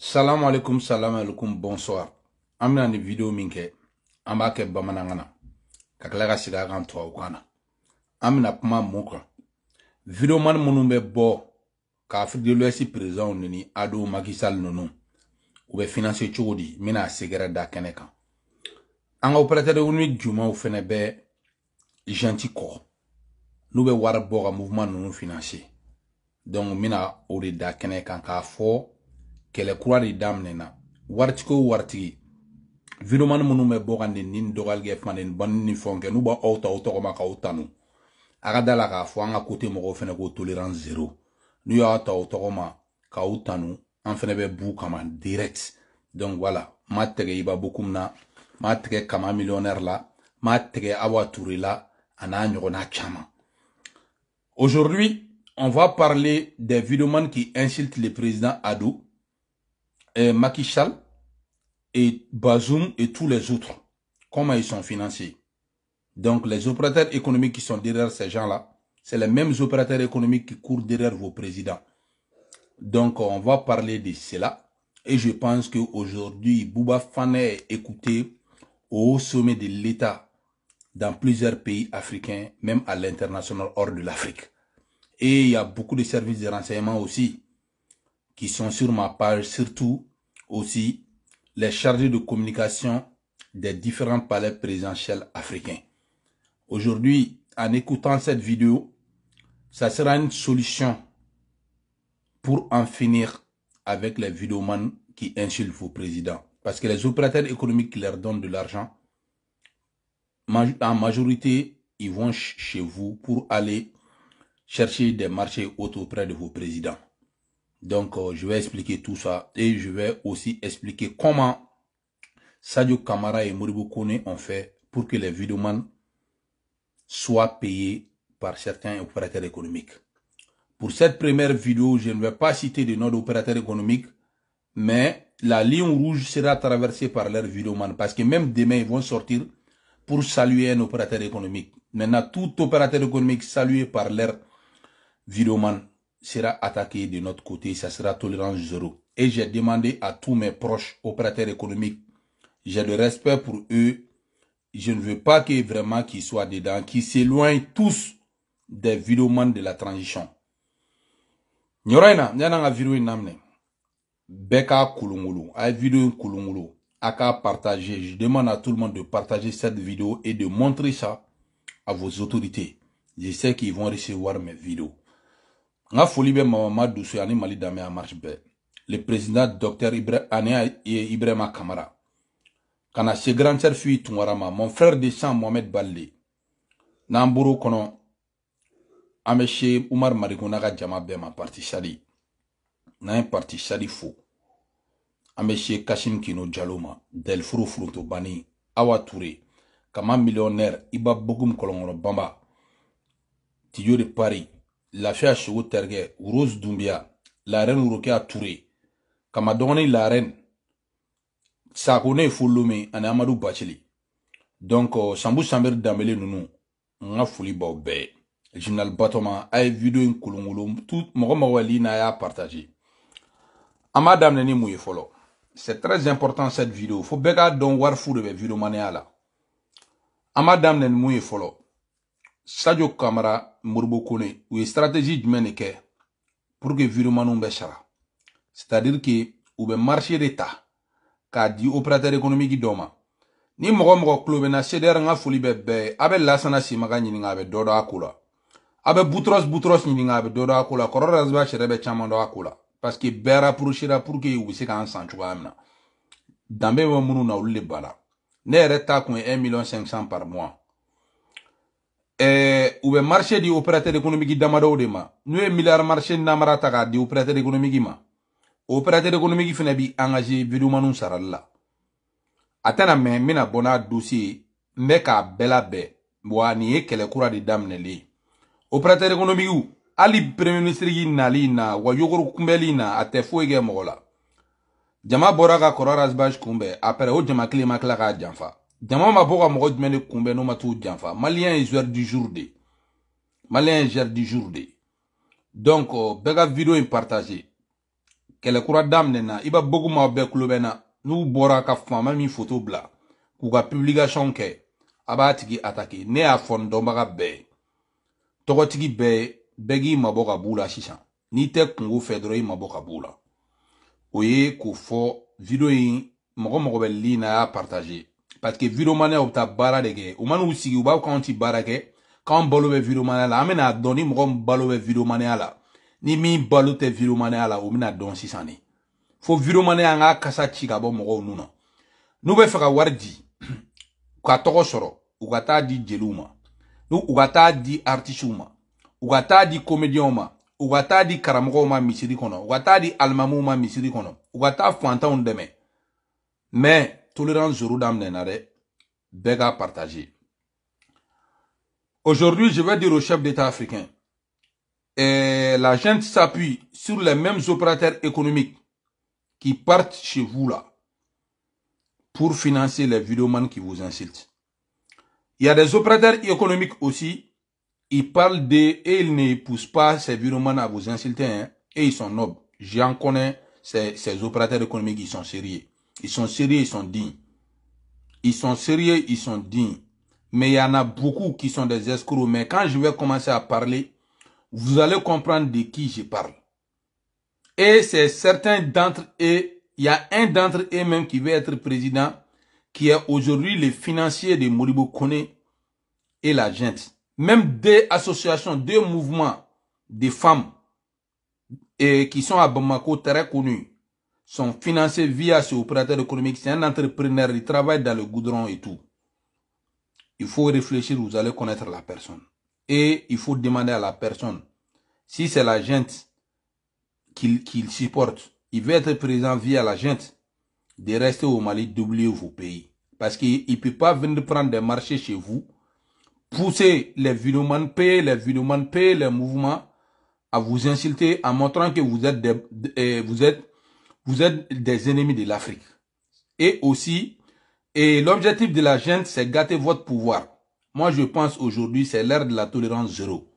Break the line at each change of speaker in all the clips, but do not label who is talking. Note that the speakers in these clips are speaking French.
Salam alaikum, salam alaikum, bonsoir. Amna ni video min kɛ, bamanangana. bamana kɛ bamanankan na, ka tila ka ka Afrique de l'Ouest président ni Ado Macky Sall ninnu, u bɛ financer mina di? da keneka. opérateur économique jumanw gentil warbo mouvement nono financier. Donc mina da k'a kɛlɛ kura de daminɛna waritigi o waritigi vidéoman minnu bɛ bɔ nin nin dɔgɔyalikɛ fana nin ni fonke kɛ n'u b'a auto ta aw ka da la k'a kote mɔgɔw ko tolérance zéro n'u y'a ta aw tɔgɔ ma k'aw tanu an b'u kama direct donc voilà Matre iba beaucoup na matre kama millionnaire la matre tɛgɛ awa ture la n'a chama aujourd'hui on va parler des Vidoman qui insultent le président Adou et euh, et Bazoum et tous les autres, comment ils sont financés. Donc les opérateurs économiques qui sont derrière ces gens-là, c'est les mêmes opérateurs économiques qui courent derrière vos présidents. Donc on va parler de cela. Et je pense qu'aujourd'hui, Bouba Fane est écouté au sommet de l'État dans plusieurs pays africains, même à l'international hors de l'Afrique. Et il y a beaucoup de services de renseignement aussi qui sont sur ma page, surtout aussi les chargés de communication des différents palais présidentiels africains. Aujourd'hui, en écoutant cette vidéo, ça sera une solution pour en finir avec les vidéomans qui insultent vos présidents. Parce que les opérateurs économiques qui leur donnent de l'argent, en majorité, ils vont chez vous pour aller chercher des marchés autres auprès de vos présidents. Donc, euh, je vais expliquer tout ça et je vais aussi expliquer comment Sadio Kamara et Moribo Kone ont fait pour que les vidéomans soient payés par certains opérateurs économiques. Pour cette première vidéo, je ne vais pas citer de nom d'opérateur économique, mais la ligne rouge sera traversée par leurs vidéomans parce que même demain, ils vont sortir pour saluer un opérateur économique. Maintenant, tout opérateur économique salué par leurs vidéomans sera attaqué de notre côté, ça sera tolérance zéro. Et j'ai demandé à tous mes proches opérateurs économiques, j'ai le respect pour eux, je ne veux pas que vraiment qu'ils soient dedans, qu'ils s'éloignent tous des vidéomans de la transition. Beka kulungulu, partager. Je demande à tout le monde de partager cette vidéo et de montrer ça à vos autorités. Je sais qu'ils vont recevoir mes vidéos. N ka foli maman mamama dusu ani mali danbe a marche le président docteur Ibra Ibrahima Kamara Kana na grand sœur Fui mon frère de Mohamed Balde Namburu kono. kɔnɔ an bɛ ka parti chali. n'an parti Sali Fou. Kino Jalo ma Delfuru Bani, Awa Touré. Kama millionnaire Iba Bogum Kɔlɔnkɔrɔ Banba Tijo de Paris la sogo terikɛ rose dunbiya larɛn rokeya ture Kamadoni la larɛn sakone reine. ani amadu bacili donc euh, sanbu Donc danbele nunu n ka foli baw batoma a ye video in kolonkolon mɔgɔ mɔgɔ n'a y'a partage Amadam neni daminɛ Folo, c'est très important cette vidéo faut bega don warfou de vidéo videomaniya la an b'a Folo, Sadyo kamara mou rbo kone, ouye strateji jmen eke, prouke virouman nou mbe chara. S'ta dir ki, oube marsye reta, ka di operatèr ekonomi ki doma. Ni mwom mwok kloube na sèder nga foli bebe, abe lasan nasi maga njini nga be dodo akou la. Abe boutros boutros njini nga be dodo akou la, kororaz bashe rebe chaman do akou la. Paske be rapourche la, prouke oube se ka ansan chou gwa amna. Dambe mwen mounou na oule bwala. Ne retakwen 1.500.000 par mwan. Eh, u bɛ marché di opérateur économique damadɔw de ma n'u ye milliard marché namara ta k'a di opérateur économique ma opérateur économique fɛnɛ bi engagé vidéomanw sarali la a tɛna mɛn n bena bɔ n'a dossier n bɛ k'a bɛɛ labɛn wa nin ye kɛlɛ kura de daminɛlen opérateur économiquew hali premier ministre yi nali na wa yogoro kunbɛli na a tɛ foyi kɛ mɔgɔ la jama bɔra ka kɔrɔ rasbage kunbɛn apɛrɛ o jama kelen ma kila k'a janfa jama ma bɔ ka mɔgɔ jumɛn de kunbɛn n'u ma t'u janfa maliyɛn ye joueur du jour de maliyɛn ye joueur du jour de donc bɛɛ ka video in partage kɛlɛkura daminɛna i b'a bogu ma bɛɛ kulo bɛ na n'u bɔra ka faama min foto bila k'u ka publication kɛ a b'a tigi attaquer ne y'a fɔ n dɔnbaga bɛɛ tɔgɔtigi bɛɛ bɛɛ k'i mabɔ ka b'u la sisan n'i tɛ kungo fɛ dɔrɔn i mabɔ ka b'u la o ye k'o fɔ video in mɔgɔ mɔgɔ bɛ lin na y'a partage Patke videomanè a ou ta baradeke. Ou man ou si ki ou bap kan ti barake. Kan balowe videomanè a la. Ame nan adon ni mwen balowe videomanè a la. Ni mi balote videomanè a la. Ou men adon si san ni. Fou videomanè a nga kasa chika bon mwen ou nou nan. Nou we faka warji. Kwa tokosoro. Ou gata di djelouman. Nou ou gata di artishouman. Ou gata di komedyonman. Ou gata di karamouman misiri konon. Ou gata di almamouman misiri konon. Ou gata fwanta undeme. Men. Tolérance rangs un arrêt. Aujourd'hui, je vais dire au chef d'État africain, et la gente s'appuie sur les mêmes opérateurs économiques qui partent chez vous là pour financer les vidéomans qui vous insultent. Il y a des opérateurs économiques aussi, ils parlent de et ils ne poussent pas ces vidéomans à vous insulter hein, et ils sont nobles. J'en connais ces, ces opérateurs économiques, ils sont sérieux. Ils sont sérieux, ils sont dignes. Ils sont sérieux, ils sont dignes. Mais il y en a beaucoup qui sont des escrocs. Mais quand je vais commencer à parler, vous allez comprendre de qui je parle. Et c'est certains d'entre eux, il y a un d'entre eux même qui veut être président, qui est aujourd'hui le financier de Moribo Kone et la gente. Même des associations, deux mouvements des femmes et qui sont à Bamako très connus sont financés via ce opérateur économique. C'est un entrepreneur, il travaille dans le goudron et tout. Il faut réfléchir, vous allez connaître la personne. Et il faut demander à la personne, si c'est la gente qu'il supporte, il veut être présent via la gente, de rester au Mali, d'oublier vos pays. Parce qu'il ne peut pas venir prendre des marchés chez vous, pousser les vidéomans paix, les vidéomans paix, les mouvements à vous insulter en montrant que vous êtes, vous êtes vous êtes des ennemis de l'Afrique. Et aussi, et l'objectif de la gente, c'est gâter votre pouvoir. Moi, je pense aujourd'hui, c'est l'ère de la tolérance zéro.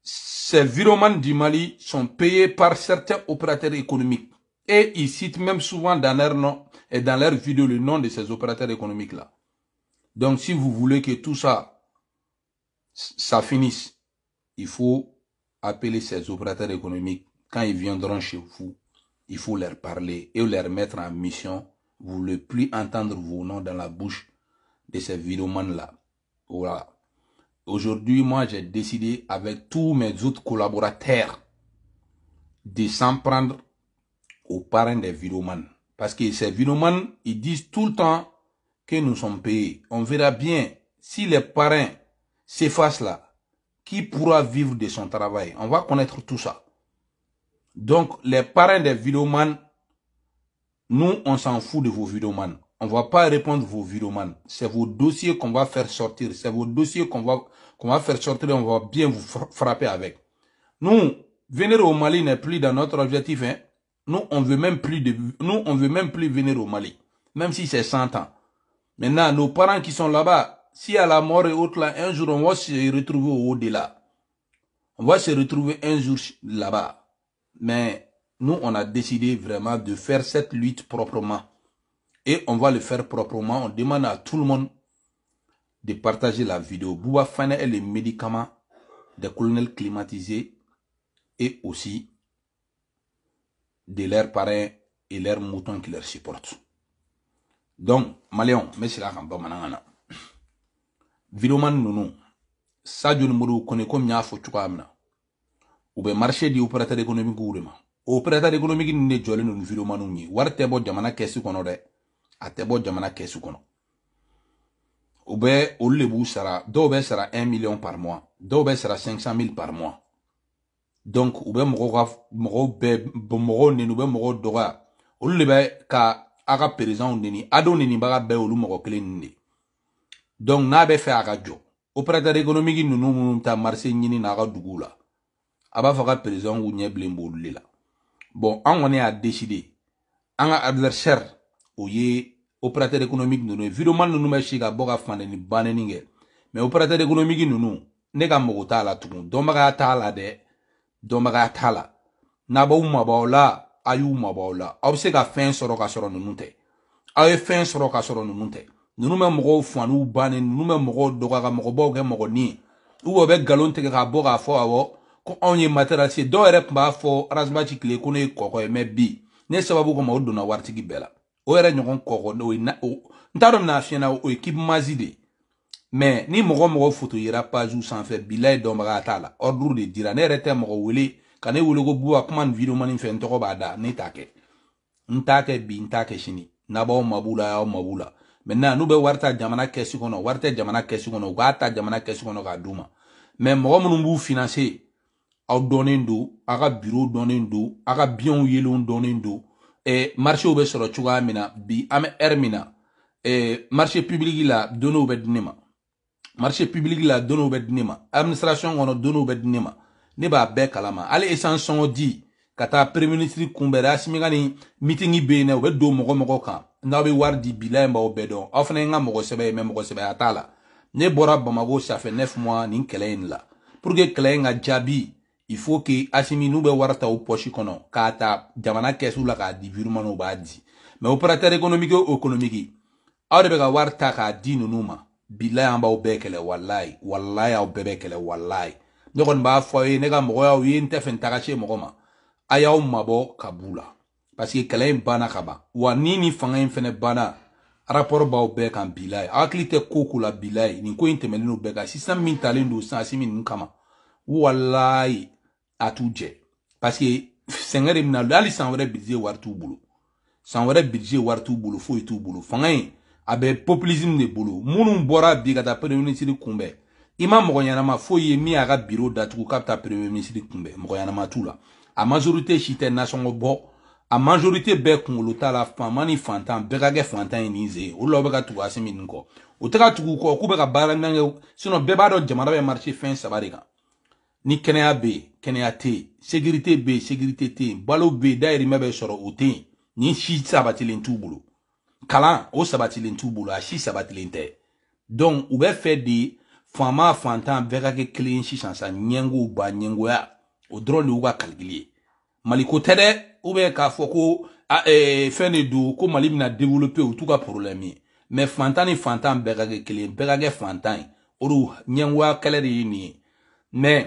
Ces virements du Mali sont payés par certains opérateurs économiques. Et ils citent même souvent dans leur nom et dans leur vidéo le nom de ces opérateurs économiques-là. Donc, si vous voulez que tout ça, ça finisse, il faut appeler ces opérateurs économiques quand ils viendront chez vous il faut leur parler et leur mettre en mission. Vous ne plus entendre vos noms dans la bouche de ces viromanes-là. Voilà. Aujourd'hui, moi, j'ai décidé avec tous mes autres collaborateurs de s'en prendre aux parrains des viromanes. Parce que ces viromanes, ils disent tout le temps que nous sommes payés. On verra bien si les parrains s'effacent là. Qui pourra vivre de son travail On va connaître tout ça. Donc, les parents des vidéomanes, nous, on s'en fout de vos vidéomanes. On va pas répondre vos vidéomanes. C'est vos dossiers qu'on va faire sortir. C'est vos dossiers qu'on va, qu'on va faire sortir et on va bien vous frapper avec. Nous, venir au Mali n'est plus dans notre objectif. Hein. Nous, on veut même plus de, nous, on veut même plus venir au Mali. Même si c'est 100 ans. Maintenant, nos parents qui sont là-bas, si à la mort et autres, là, un jour, on va se retrouver au-delà. On va se retrouver un jour là-bas. Mais nous, on a décidé vraiment de faire cette lutte proprement. Et on va le faire proprement. On demande à tout le monde de partager la vidéo. Bouba Fana est les médicaments des colonels climatisés et aussi de leurs parrains et leurs moutons qui leur supportent. Donc, Maléon, merci la Vidéo man nounou. Ça, u bɛ marché di opérateur économiquew de ma opérateur économique nin de jɔlen don videomaniw ye wari tɛ bɔ jamana kɛsi kɔnɔ dɛ a tɛ bɔ jamana kɛsi kɔnɔ u bɛ olu de b'u sara dɔw bɛ sara un million par mois dɔw bɛ sara cinq cent mille par mois donc u bɛ mɔgɔw ka mɔgɔw bɛɛ mɔgɔw neni u bɛ mɔgɔw dɔgɔya olu de bɛ ka a ka perezanw neni ado nenibaga bɛɛ olu mɔgɔ kelen nin de donc n'a bɛ fɛ a ka jɔ opérateur économique ninnu minnu bɛ taa marché ɲini n'a ka duguw la aba b'a fɔ ou perezan k'u ɲɛ la an kɔni y'a an adversaire ou ye opérateur économique nous, ye vidéoman nous bɛ si ka bɔ ni fandeni banneni mais opérateur économique ninnu ne ka mago t'a la tugun dɔnbagaya t'a la dɛ dɔnbagaya t'a la n'a aw la la se ka fɛn soro ka sɔrɔ nous tɛ aw ye fɛn sɔrɔ ka sɔrɔ ninnu nous ninnu bɛ mɔgɔw fanuw bannen ninnu bɛ mɔgɔw dɔgɔ ka ou ko anw ye materasi dɔw yɛrɛ tun b'a fɔ arasbaci kile ko ne ye kɔkɔ ye mɛ bi ne sababu kama o donna waritigi bɛɛ la o yɛrɛ ɲɔgɔn kɔkɔ n t'a dɔ mina fiyɛna o ye kibimazi de mɛ ni mɔgɔ mɔgɔ foto yera pazu sanfɛ bila ye dɔnbaga t'a la orduru de dira ne yɛrɛ tɛ mɔgɔ wele ka ne wele ko buba kuma ni videomani fɛ n tɔgɔ b'a da ne t'a kɛ n t'a kɛ bi n t'a kɛ sini n'a mabu la y'aw mabu la maintenant n'u bɛ wari ta jamana kɛsi kɔnɔ wari tɛ jamana kɛsi kɔnɔ u k'a ta jamana kɛsi kɔnɔ k'a d'u ma mɛ mɔgɔ minnu b'u financer aw dɔnnen don a ka biro dɔnnen don a ka biyɛnw yelenw dɔnnen don eh, marchew bɛ sɔrɔ cogoya min na bi an bɛ ɛri min na eh, marche publiki la donnew bɛ di ne ma marche publiki la donnew bɛ di ne ma administration kɔnɔ donnew bɛ di ne ma ne b'a bɛɛ kalama hali essence sɔngɔ di ka taa premier ministre kunbɛn asimi ka nin mitingi bɛ yen nɛ u bɛ don mɔgɔ mɔgɔ kan n'aw bɛ wari di bi la in b'aw bɛɛ dɔn aw fana ye n ka mɔgɔ sɛbɛ ye mɛ mɔgɔ sɛbɛya t'a la ne bɔra bamako ça fait neuf mois nin kɛlɛ in la pour que kɛlɛ in ka jaabi il faut que asimi n'u bɛ wari ta o pɔsi kɔnɔ k'a ta jamana kɛsu la k'a di virumani u b'a di mɛ opérateur économique o économique aw de bɛ ka wari ta k'a di ninnu ma bilayi an b'aw bɛɛ kɛlɛ walayi walayi aw bɛɛ bɛ kɛlɛ walayi ne kɔni b'a fɔ aw ye ne ka mɔgɔ y'aw ye n tɛ fɛ n taga se mɔgɔ ma a y'aw mabɔ ka b'u la parce que kɛlɛ in banna ka ban wa ni nin fanga in fɛnɛ banna rapport b'aw bɛɛ kan bilayi aw hakili tɛ ko ko la bilayi nin ko in tɛmɛlen do bɛɛ kan sisan min talen do san si min ninnu kama walayi a t'u jɛ paseke sɛgɛn de bɛ na hali san wɛrɛ bilisi wari t'u bolo san wɛrɛ bilisi wari t'u bolo foyi t'u bolo fanga in a ah bɛ populisme de bolo minnu bɔra bi ka taa premier ministre kunbɛn i ma mɔgɔ ɲɛnama foyi ye min y'a ka biro datugu k'a bɛ taa premier ministre kunbɛn mɔgɔ ɲɛnama t'u la a majorité si tɛ nasɔngɔ bɔ a majorité bɛɛ kunkolo t'a la faama ni fantan bɛɛ ka kɛ fantan ye nin sen o de la u bɛ ka tugu asimi nin kɔ o tɛ ka tugu u kɔ k'u bɛ ka baara ɲuman kɛ sinɔn bɛɛ b'a dɔn jamana bɛ marché fɛn saba de kan ni kɛnɛya bɛ yen kɛnɛya tɛ yen segirite bɛ yen segirite tɛ yen balo bɛ yen dayirimɛ bɛ sɔrɔ o tɛ yen nin si sabatilen t'u bolo kalan o sabatilen t'u bolo a si sabatilen tɛ donc u bɛ fɛ de faama fantan bɛɛ ka kɛ kelen ye sisan sa ɲɛngow ba ɲɛngoya o dɔrɔn de y'u ka kalikili ye maliko tɛ dɛ u bɛ k'a fɔ ko fɛn de don ko mali bɛna développer u t'u ka problème ye mais fantan ni fantan bɛɛ ka kɛ kelen bɛɛ ka kɛ fantan ye o de ɲɛngoya kɛlɛ de ye nin ye mais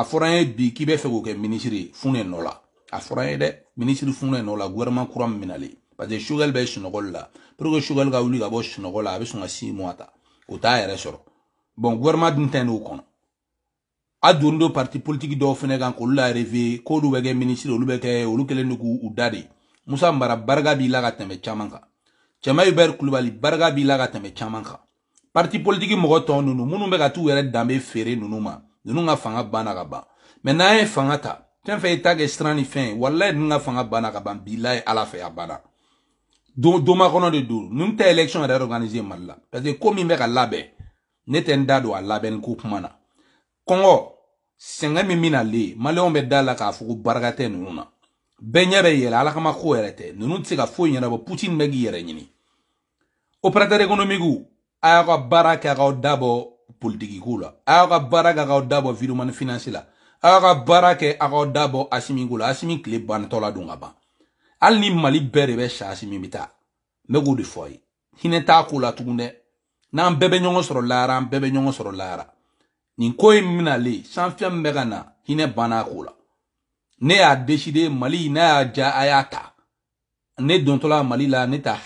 a fɔra ye bi k'i be fɛ k'o ke minisiri funenola a fɔra de ye de minisiri funɛ nɔ gouvernement kura min parce que Shugel bɛ sunɔgɔli la pour que Shugel ka wuli la a bɛ o t'a yɛrɛ bon gouvernement dun kon. Adondo a parti politiki dɔw la reve k'olu bɛ kɛ minisiri ou bɛ kɛ ou kɛlen do k'u da de musa b'i la teme tɛmɛ caaman kan cɛma b'i la ka parti politique mwoto tɔɔ nunu minnu bɛ ka t'u yɛrɛ ma ninnu ka fanga banna ka ban mɛ n'an ye fanga ta fɛn fɛn ye ta kɛ siran ni fɛn ye walayi ninnu ka fanga banna ka ban bilayi ala fɛ a banna don doma kɔnɔ de don ninnu tɛ election yɛrɛ organiser mali la parce que ko min bɛ ka labɛn ne tɛ n da don a labɛnni ko kuma na kɔngɔ sɛgɛn min bɛ nalen maliyɛnw bɛ da la k'a fɔ ko barika tɛ ninnu na bɛɛ ɲɛ bɛ yɛlɛ ala kama ko yɛrɛ tɛ ninnu tɛ se ka foyi ɲɛnabɔ putin bɛ k'i yɛrɛ ɲini opérateur économique a y'aw ka baara kɛ a k'aw dabɔ politiki kou la. A ka barak ba. a ka dabo virouman finansi la. A yon ka barak a dabo kle ban tola la dunga ban. mali bere besa sa asimi bita. Me gou di foy. tukunde. Nan bebe nyongon soro lara, bebe Nin koye mina li, san fiam mega Ne a deside mali, na ja a ya ta. Ne mali la, ne ta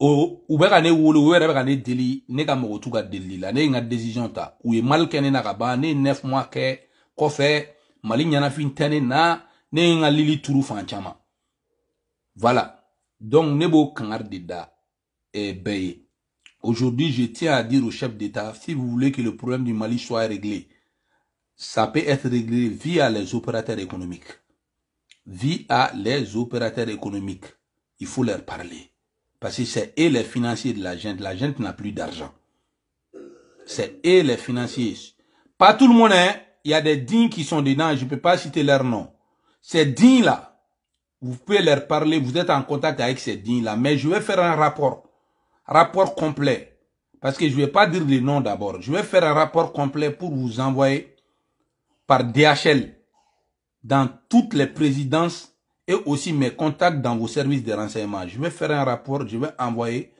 ou u ne wolo u yɛrɛ ne deli ne ka mɔgɔ t'u la ne nga décision ta ou e mal kɛ ne na ka ne neuf mois kɛ kɔfɛ mali na ne nga lili turu fan Chama. voilà donc ne b'o kangari de da eh, aujourd'hui je tiens à dire au chef d'état si vous voulez que le problème du mali soit réglé ça peut être réglé via les opérateurs économiques via les opérateurs économiques il faut leur parler parce que c'est et les financiers de la gente. La gente n'a plus d'argent. C'est et les financiers. Pas tout le monde, hein. Il y a des dignes qui sont dedans. Je ne peux pas citer leur nom. Ces dignes-là, vous pouvez leur parler. Vous êtes en contact avec ces dignes-là. Mais je vais faire un rapport. Rapport complet. Parce que je ne vais pas dire les noms d'abord. Je vais faire un rapport complet pour vous envoyer par DHL dans toutes les présidences et aussi mes contacts dans vos services de renseignement. Je vais faire un rapport, je vais envoyer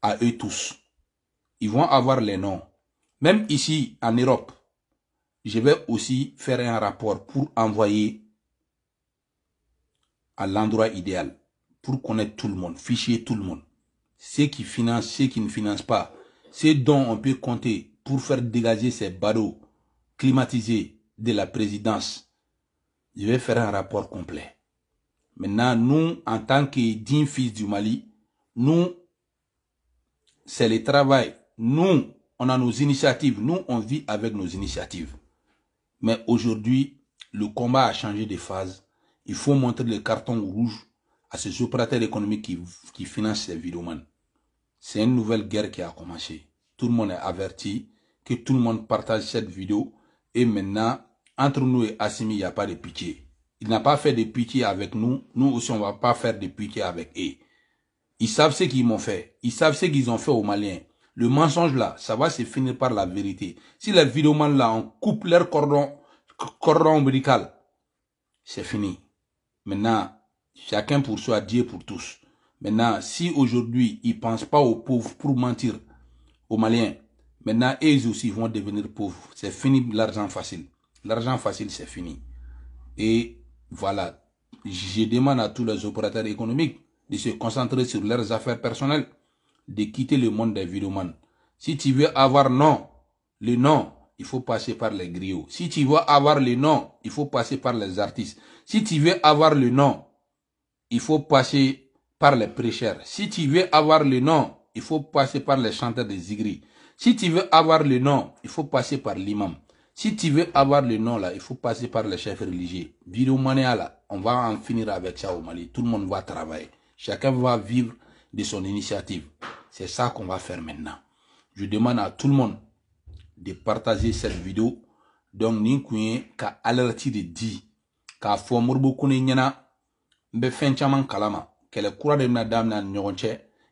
à eux tous. Ils vont avoir les noms. Même ici, en Europe, je vais aussi faire un rapport pour envoyer à l'endroit idéal, pour connaître tout le monde, fichier tout le monde. Ceux qui financent, ceux qui ne financent pas, ceux dont on peut compter pour faire dégager ces barreaux climatisés de la présidence. Je vais faire un rapport complet. Maintenant, nous, en tant que dignes fils du Mali, nous, c'est le travail. Nous, on a nos initiatives. Nous, on vit avec nos initiatives. Mais aujourd'hui, le combat a changé de phase. Il faut montrer le carton rouge à ces opérateurs économiques qui, qui financent ces vidéomanes. C'est une nouvelle guerre qui a commencé. Tout le monde est averti, que tout le monde partage cette vidéo. Et maintenant, entre nous et Assimi, il n'y a pas de pitié. Il n'a pas fait de pitié avec nous. Nous aussi, on va pas faire de pitié avec eux. Ils savent ce qu'ils m'ont fait. Ils savent ce qu'ils ont fait aux Maliens. Le mensonge là, ça va se finir par la vérité. Si les vidéomans là, on coupe leur cordon, cordon ombilical, c'est fini. Maintenant, chacun pour soi, Dieu pour tous. Maintenant, si aujourd'hui, ils pensent pas aux pauvres pour mentir, aux Maliens, maintenant, eux aussi vont devenir pauvres. C'est fini l'argent facile. L'argent facile, c'est fini. Et voilà, je demande à tous les opérateurs économiques de se concentrer sur leurs affaires personnelles, de quitter le monde des vidéomans. Si tu veux avoir non, le nom, il faut passer par les griots. Si tu veux avoir le nom, il faut passer par les artistes. Si tu veux avoir le nom, il faut passer par les prêcheurs. Si tu veux avoir le nom, il faut passer par les chanteurs des igris. Si tu veux avoir le nom, il faut passer par l'imam. Si tu veux avoir le nom là, il faut passer par le chef religieux. Vidéo là, on va en finir avec ça au Mali. Tout le monde va travailler. Chacun va vivre de son initiative. C'est ça qu'on va faire maintenant. Je demande à tout le monde de partager cette vidéo. Donc, ni ka alerti di, ka fo nyana, be kalama, le de na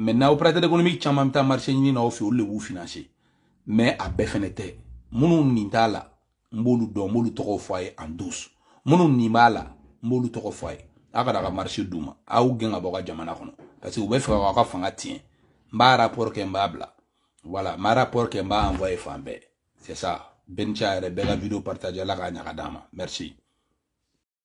Maintenant, opérateur économique caman bɛ taa marché ɲini na aw le bout financier. mais a bɛɛ fɛnɛ tɛ minnu nin t'a la n b'olu dɔn en douce minnu nin b'a la n b'olu tɔgɔ fɔ a ye ka marché d'u à aw gɛn ka bɔ jamana kɔnɔ parce que u bɛ fɛ k'aw ka fanga tiɲɛ n b'a rapport kɛ voilà ma rapport kɛ n envoyé envoyer fan c'est ça Ben, yɛrɛ belle vidéo partager la gagne à merci